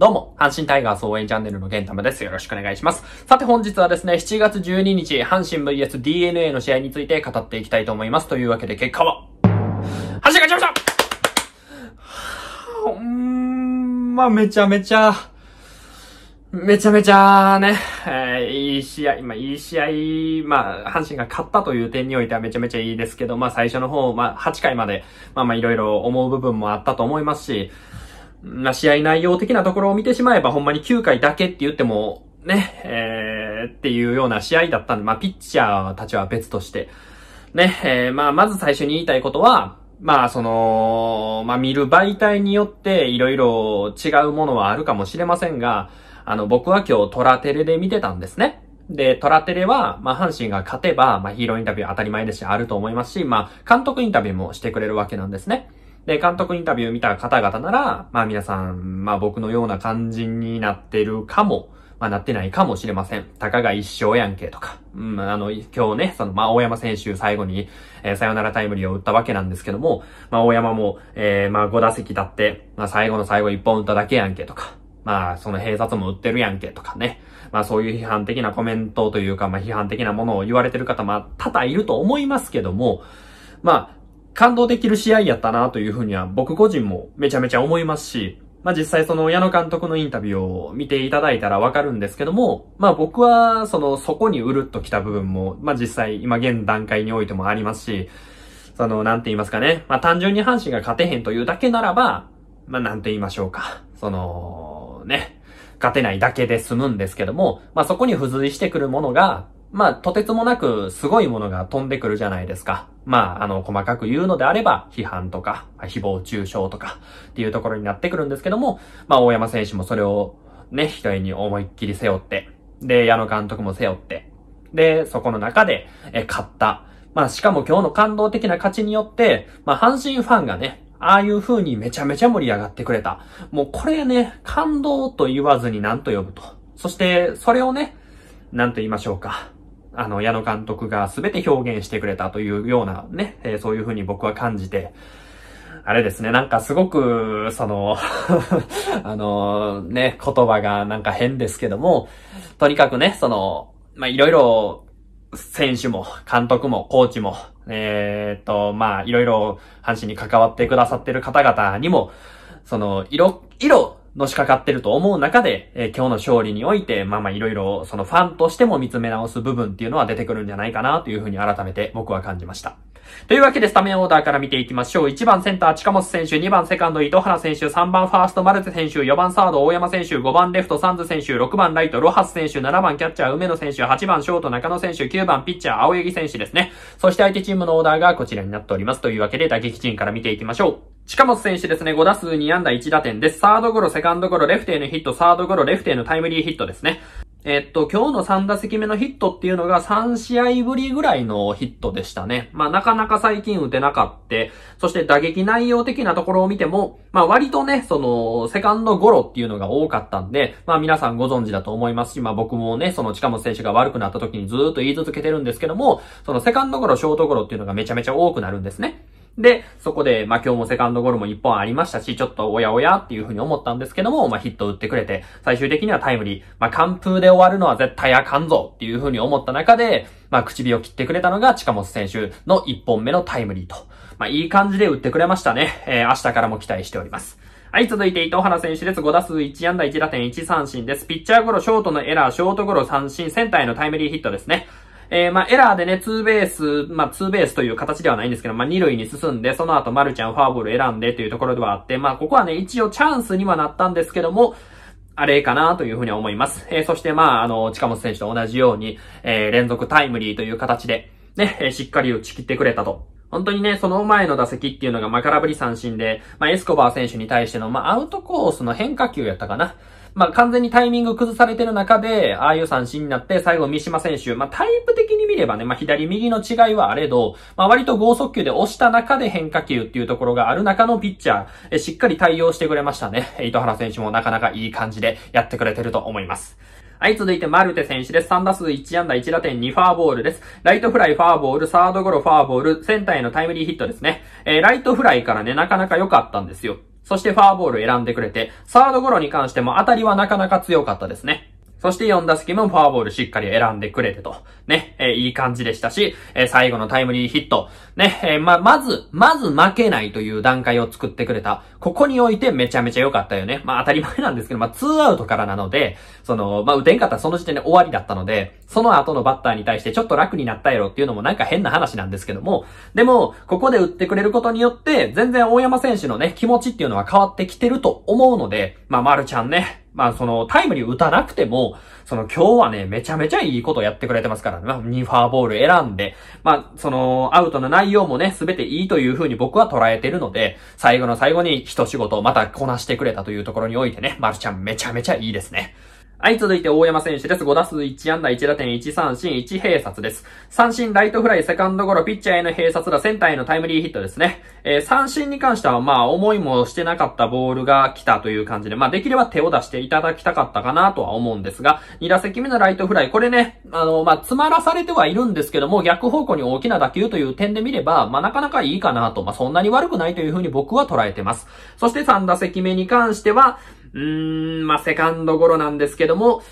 どうも、阪神タイガース応援チャンネルのゲンタマです。よろしくお願いします。さて本日はですね、7月12日、阪神 VSDNA の試合について語っていきたいと思います。というわけで結果は、阪神勝ちましたほんま、めちゃめちゃ、めちゃめちゃね、えー、いい試合、まあ、いい試合、まあ、阪神が勝ったという点においてはめちゃめちゃいいですけど、まあ、最初の方、まあ、8回まで、まあまあ、いろいろ思う部分もあったと思いますし、まあ、試合内容的なところを見てしまえば、ほんまに9回だけって言っても、ね、えー、っていうような試合だったんで、まあ、ピッチャーたちは別として、ね、えー、まあ、まず最初に言いたいことは、まあ、その、まあ、見る媒体によっていろいろ違うものはあるかもしれませんが、あの、僕は今日トラテレで見てたんですね。で、トラテレは、まあ、阪神が勝てば、まあ、ヒーローインタビュー当たり前ですし、あると思いますし、まあ、監督インタビューもしてくれるわけなんですね。で、監督インタビュー見た方々なら、まあ皆さん、まあ僕のような感じになってるかも、まあなってないかもしれません。たかが一生やんけとか。うん、あの、今日ね、その、まあ大山選手最後に、えー、サヨナラタイムリーを打ったわけなんですけども、まあ大山も、えー、まあ5打席立って、まあ最後の最後1本打っただけやんけとか。まあ、その閉殺も売ってるやんけとかね。まあそういう批判的なコメントというか、まあ批判的なものを言われてる方も多々いると思いますけども、まあ、感動できる試合やったなというふうには僕個人もめちゃめちゃ思いますし、まあ、実際その矢野監督のインタビューを見ていただいたらわかるんですけども、まあ、僕はそのそこにうるっときた部分も、まあ、実際今現段階においてもありますし、その、なんて言いますかね。まあ、単純に阪神が勝てへんというだけならば、まあ、なんて言いましょうか。その、ね。勝てないだけで済むんですけども、まあ、そこに付随してくるものが、まあ、とてつもなくすごいものが飛んでくるじゃないですか。まあ、あの、細かく言うのであれば、批判とか、誹謗中傷とか、っていうところになってくるんですけども、まあ、大山選手もそれを、ね、一人に思いっきり背負って、で、矢野監督も背負って、で、そこの中で、え、勝った。まあ、しかも今日の感動的な勝ちによって、まあ、阪神ファンがね、ああいう風にめちゃめちゃ盛り上がってくれた。もうこれね、感動と言わずに何と呼ぶと。そして、それをね、何と言いましょうか。あの、矢野監督が全て表現してくれたというようなね、えー、そういう風に僕は感じて、あれですね、なんかすごく、その あのね、言葉がなんか変ですけども、とにかくね、その、ま、いろいろ、選手も、監督も、コーチも、えー、っと、まあ、いろいろ、阪神に関わってくださってる方々にも、その、色、色、のしかかってると思う中で、えー、今日の勝利において、まあまあいろいろ、そのファンとしても見つめ直す部分っていうのは出てくるんじゃないかなというふうに改めて僕は感じました。というわけでスタメンオーダーから見ていきましょう。1番センター近本選手、2番セカンド糸原選手、3番ファーストマルテ選手、4番サード大山選手、5番レフトサンズ選手、6番ライトロハス選手、7番キャッチャー梅野選手、8番ショート中野選手、9番ピッチャー青柳選手ですね。そして相手チームのオーダーがこちらになっております。というわけで打撃陣から見ていきましょう。近本選手ですね、5打数2安打1打点です。サードゴロ、セカンドゴロ、レフテへのヒット、サードゴロ、レフテへのタイムリーヒットですね。えっと、今日の3打席目のヒットっていうのが3試合ぶりぐらいのヒットでしたね。まあなかなか最近打てなかった。そして打撃内容的なところを見ても、まあ割とね、その、セカンドゴロっていうのが多かったんで、まあ皆さんご存知だと思いますし、まあ僕もね、その近本選手が悪くなった時にずっと言い続けてるんですけども、そのセカンドゴロ、ショートゴロっていうのがめちゃめちゃ多くなるんですね。で、そこで、まあ、今日もセカンドゴロも1本ありましたし、ちょっとおやおやっていうふうに思ったんですけども、まあ、ヒット打ってくれて、最終的にはタイムリー、まあ、完封で終わるのは絶対あかんぞっていうふうに思った中で、まあ、唇を切ってくれたのが近本選手の1本目のタイムリーと。まあ、いい感じで打ってくれましたね。えー、明日からも期待しております。はい、続いて糸原選手です。5打数1安打1打点1三振です。ピッチャーゴロ、ショートのエラー、ショートゴロ三振、センターへのタイムリーヒットですね。えー、まあ、エラーでね、ツーベース、まあ、ツーベースという形ではないんですけど、まあ、二塁に進んで、その後、マルちゃんファーボール選んでというところではあって、まあ、ここはね、一応チャンスにはなったんですけども、あれかなというふうに思います。えー、そしてまあ、あの、近本選手と同じように、えー、連続タイムリーという形で、ね、えしっかり打ち切ってくれたと。本当にね、その前の打席っていうのが、ま空振り三振で、まあ、エスコバー選手に対しての、まあ、アウトコースの変化球やったかな。まあ、完全にタイミング崩されてる中で、ああいう三振になって、最後三島選手、まあ、タイプ的に見ればね、まあ、左右の違いはあれど、まあ、割と剛速球で押した中で変化球っていうところがある中のピッチャー、えしっかり対応してくれましたね。糸原選手もなかなかいい感じでやってくれてると思います。はい、続いてマルテ選手です。3打数1安打1打点2ファーボールです。ライトフライファーボール、サードゴロファーボール、センターへのタイムリーヒットですね。えー、ライトフライからね、なかなか良かったんですよ。そしてファーボール選んでくれて、サードゴロに関しても当たりはなかなか強かったですね。そして4打席もフォアボールしっかり選んでくれてと。ね、えー、いい感じでしたし、えー、最後のタイムリーヒット。ね、えー、ま、まず、まず負けないという段階を作ってくれた。ここにおいてめちゃめちゃ良かったよね。まあ、当たり前なんですけど、まあ、2アウトからなので、その、まあ、打てんかったらその時点で終わりだったので、その後のバッターに対してちょっと楽になったやろっていうのもなんか変な話なんですけども、でも、ここで打ってくれることによって、全然大山選手のね、気持ちっていうのは変わってきてると思うので、まあ、丸ちゃんね、まあそのタイムリー打たなくても、その今日はね、めちゃめちゃいいことやってくれてますからね。まあ2ファーボール選んで、まあそのアウトの内容もね、すべていいという風に僕は捉えてるので、最後の最後に一仕事またこなしてくれたというところにおいてね、マルちゃんめちゃめちゃいいですね。はい、続いて大山選手です。5打数1安打1打点1三振1併殺です。三振、ライトフライ、セカンドゴロ、ピッチャーへの併殺だ、センターへのタイムリーヒットですね。えー、三振に関しては、まあ、思いもしてなかったボールが来たという感じで、まあ、できれば手を出していただきたかったかなとは思うんですが、2打席目のライトフライ、これね、あの、まあ、詰まらされてはいるんですけども、逆方向に大きな打球という点で見れば、まあ、なかなかいいかなと、まあ、そんなに悪くないというふうに僕は捉えてます。そして3打席目に関しては、うーん、まあ、セカンドゴロなんですけども、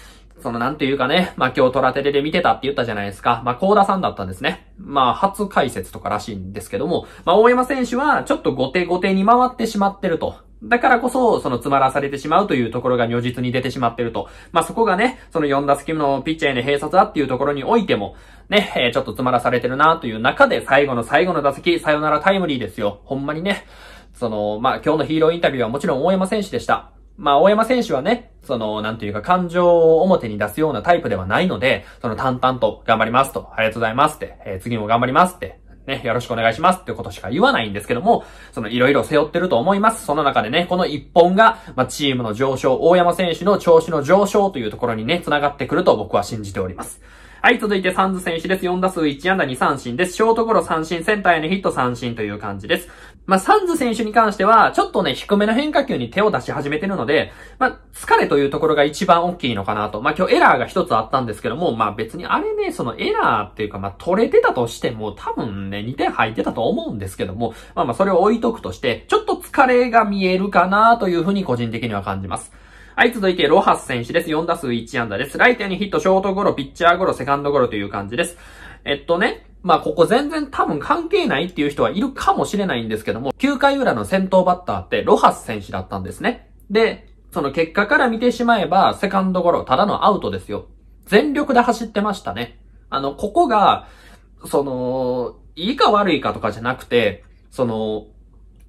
そのなんていうかね、まあ、今日トラテレで見てたって言ったじゃないですか。まあ、コーダさんだったんですね。まあ、初解説とからしいんですけども、まあ、大山選手はちょっと後手後手に回ってしまってると。だからこそ、その詰まらされてしまうというところが如実に出てしまってると。まあ、そこがね、その4打席目のピッチャーへの併殺だっていうところにおいても、ね、えちょっと詰まらされてるなという中で、最後の最後の打席、さよならタイムリーですよ。ほんまにね、その、まあ、今日のヒーローインタビューはもちろん大山選手でした。まあ、大山選手はね、その、なんていうか、感情を表に出すようなタイプではないので、その淡々と頑張りますと、ありがとうございますって、えー、次も頑張りますって、ね、よろしくお願いしますってことしか言わないんですけども、そのいろいろ背負ってると思います。その中でね、この一本が、まあ、チームの上昇、大山選手の調子の上昇というところにね、繋がってくると僕は信じております。はい、続いてサンズ選手です。4打数1安打2三振です。ショートゴロ三振、センターへのヒット三振という感じです。まあ、サンズ選手に関しては、ちょっとね、低めの変化球に手を出し始めてるので、まあ、疲れというところが一番大きいのかなと。まあ、今日エラーが一つあったんですけども、まあ、別にあれね、そのエラーっていうか、まあ、取れてたとしても、多分ね、2点入ってたと思うんですけども、まあまあ、それを置いとくとして、ちょっと疲れが見えるかなというふうに個人的には感じます。はい、続いて、ロハス選手です。4打数1安打です。ライトにヒット、ショートゴロ、ピッチャーゴロ、セカンドゴロという感じです。えっとね、まあ、ここ全然多分関係ないっていう人はいるかもしれないんですけども、9回裏の先頭バッターってロハス選手だったんですね。で、その結果から見てしまえば、セカンドゴロ、ただのアウトですよ。全力で走ってましたね。あの、ここが、その、いいか悪いかとかじゃなくて、その、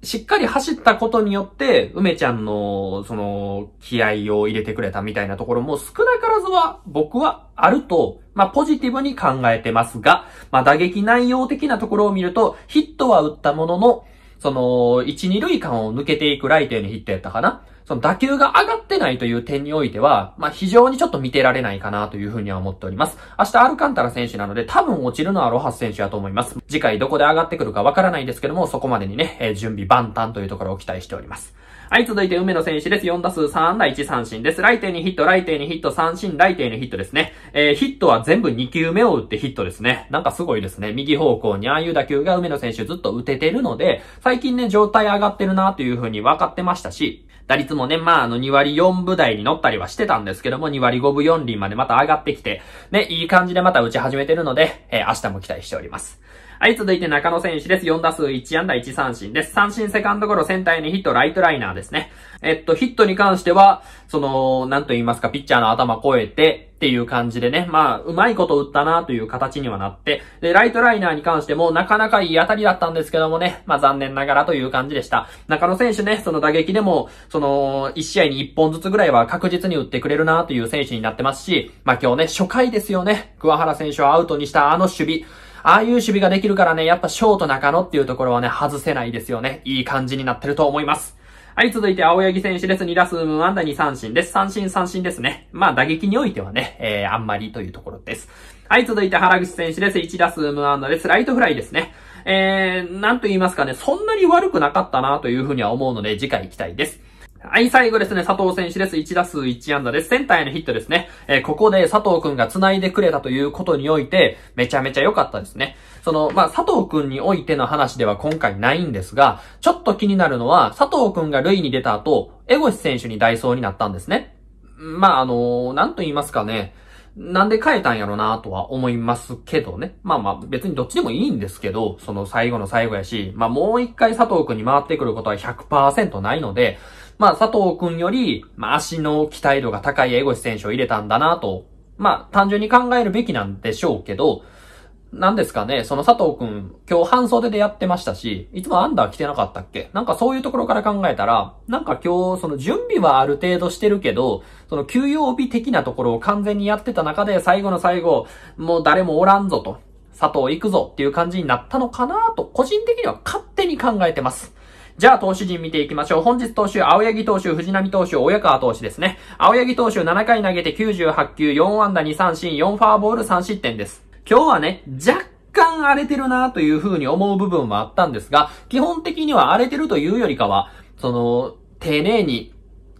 しっかり走ったことによって、梅ちゃんの、その、気合を入れてくれたみたいなところも少なからずは、僕はあると、まあ、ポジティブに考えてますが、まあ、打撃内容的なところを見ると、ヒットは打ったものの、その、1、2塁間を抜けていくライトへのヒットやったかなその打球が上がってないという点においては、まあ、非常にちょっと見てられないかなというふうには思っております。明日アルカンタラ選手なので、多分落ちるのはロハス選手だと思います。次回どこで上がってくるかわからないんですけども、そこまでにね、え準備万端というところを期待しております。はい、続いて梅野選手です。4打数3安打1三振です。ライテにヒット、ライテにヒット、三振、ライテにヒットですね。えー、ヒットは全部2球目を打ってヒットですね。なんかすごいですね。右方向にああいう打球が梅野選手ずっと打ててるので、最近ね、状態上がってるなというふうに分かってましたし、打率もね、まあ、あの、2割4分台に乗ったりはしてたんですけども、2割5分4厘までまた上がってきて、ね、いい感じでまた打ち始めてるので、えー、明日も期待しております。はい、続いて中野選手です。4打数1安打1三振です。三振セカンドゴロ、センターへのヒット、ライトライナーですね。えっと、ヒットに関しては、その、なんと言いますか、ピッチャーの頭超えて、っていう感じでね。まあ、うまいこと打ったなという形にはなって。で、ライトライナーに関しても、なかなかいい当たりだったんですけどもね。まあ、残念ながらという感じでした。中野選手ね、その打撃でも、その、1試合に1本ずつぐらいは確実に打ってくれるなという選手になってますし、まあ今日ね、初回ですよね。桑原選手をアウトにしたあの守備。ああいう守備ができるからね、やっぱショート中野っていうところはね、外せないですよね。いい感じになってると思います。はい、続いて青柳選手です。2打数無安打2三振です。三振三振ですね。まあ、打撃においてはね、えー、あんまりというところです。はい、続いて原口選手です。1打数無安打です。ライトフライですね。えー、なんと言いますかね、そんなに悪くなかったなというふうには思うので、次回行きたいです。はい、最後ですね、佐藤選手です。1打数1安打です。センターへのヒットですね。えー、ここで佐藤くんが繋いでくれたということにおいて、めちゃめちゃ良かったですね。その、まあ、佐藤くんにおいての話では今回ないんですが、ちょっと気になるのは、佐藤くんが塁に出た後、江越選手にダイソーになったんですね。まあ、あのー、なんと言いますかね。なんで変えたんやろなとは思いますけどね。まあまあ別にどっちでもいいんですけど、その最後の最後やし、まあもう一回佐藤くんに回ってくることは100%ないので、まあ佐藤くんより、まあ足の期待度が高い江越選手を入れたんだなと、まあ単純に考えるべきなんでしょうけど、なんですかね、その佐藤くん、今日半袖でやってましたし、いつもアンダー着てなかったっけなんかそういうところから考えたら、なんか今日、その準備はある程度してるけど、その休養日的なところを完全にやってた中で、最後の最後、もう誰もおらんぞと、佐藤行くぞっていう感じになったのかなと、個人的には勝手に考えてます。じゃあ投手陣見ていきましょう。本日投手、青柳投手、藤波投手、親川投手ですね。青柳投手7回投げて98球、4安打2三振、4ファーボール3失点です。今日はね、若干荒れてるなというふうに思う部分はあったんですが、基本的には荒れてるというよりかは、その、丁寧に、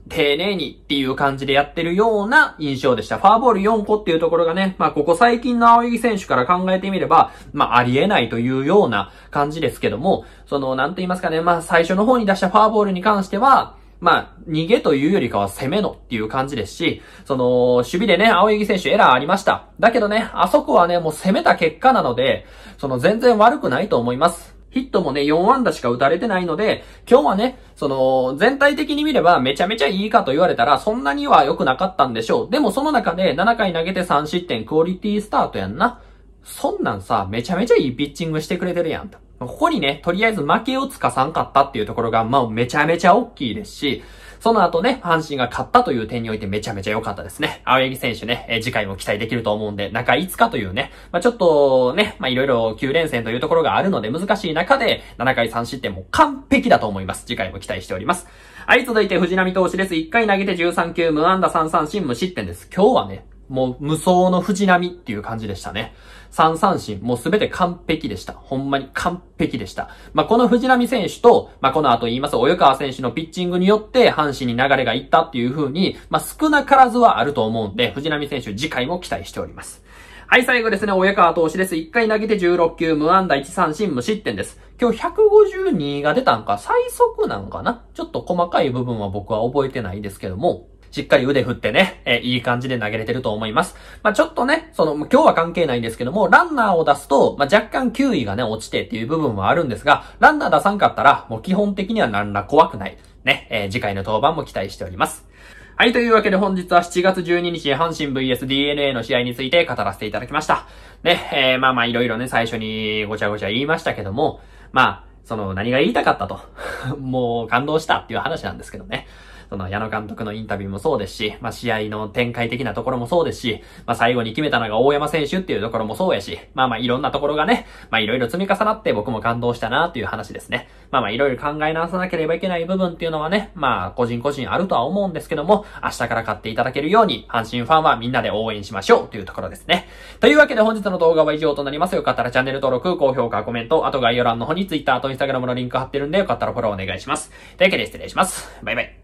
丁寧にっていう感じでやってるような印象でした。ファーボール4個っていうところがね、まあここ最近の青柳選手から考えてみれば、まあありえないというような感じですけども、その、なんと言いますかね、まあ最初の方に出したファーボールに関しては、まあ、逃げというよりかは攻めのっていう感じですし、その、守備でね、青柳選手エラーありました。だけどね、あそこはね、もう攻めた結果なので、その全然悪くないと思います。ヒットもね、4安打しか打たれてないので、今日はね、その、全体的に見ればめちゃめちゃいいかと言われたら、そんなには良くなかったんでしょう。でもその中で7回投げて3失点、クオリティスタートやんな。そんなんさ、めちゃめちゃいいピッチングしてくれてるやんと。ここにね、とりあえず負けをつかさんかったっていうところが、まあ、めちゃめちゃ大きいですし、その後ね、阪神が勝ったという点においてめちゃめちゃ良かったですね。青柳選手ね、え次回も期待できると思うんで、中5日というね、まあ、ちょっとね、まあ、いろいろ9連戦というところがあるので難しい中で、7回3失点も完璧だと思います。次回も期待しております。はい、続いて藤波投手です。1回投げて13球、無安打3三振無失点です。今日はね、もう無双の藤波っていう感じでしたね。3三振、もうすべて完璧でした。ほんまに完璧でした。まあ、この藤波選手と、まあ、この後言います、及川選手のピッチングによって、阪神に流れがいったっていう風に、まあ、少なからずはあると思うんで、藤波選手次回も期待しております。はい、最後ですね、及川投手です。1回投げて16球、無安打1三振、無失点です。今日152が出たんか、最速なんかなちょっと細かい部分は僕は覚えてないですけども、しっかり腕振ってね、えー、いい感じで投げれてると思います。まあ、ちょっとね、その、今日は関係ないんですけども、ランナーを出すと、まあ、若干球威がね、落ちてっていう部分はあるんですが、ランナー出さんかったら、もう基本的には何ら怖くない。ね、えー、次回の登板も期待しております。はい、というわけで本日は7月12日、阪神 VSDNA の試合について語らせていただきました。ね、えー、まあまあいろいろね、最初にごちゃごちゃ言いましたけども、まあ、その何が言いたかったと もう感動したっていう話なんですけどね。その矢野監督のインタビューもそうですし、まあ、試合の展開的なところもそうですし、まあ、最後に決めたのが大山選手っていうところもそうやし、まあまあいろんなところがね、まあいろいろ積み重なって僕も感動したなっていう話ですね。まあまあいろいろ考え直さなければいけない部分っていうのはね、まあ個人個人あるとは思うんですけども、明日から買っていただけるように、阪神ファンはみんなで応援しましょうというところですね。というわけで本日の動画は以上となります。よかったらチャンネル登録、高評価、コメント、あと概要欄の方に Twitter と Instagram のリンク貼ってるんでよかったらフォローお願いします。というわけで失礼します。バイバイ。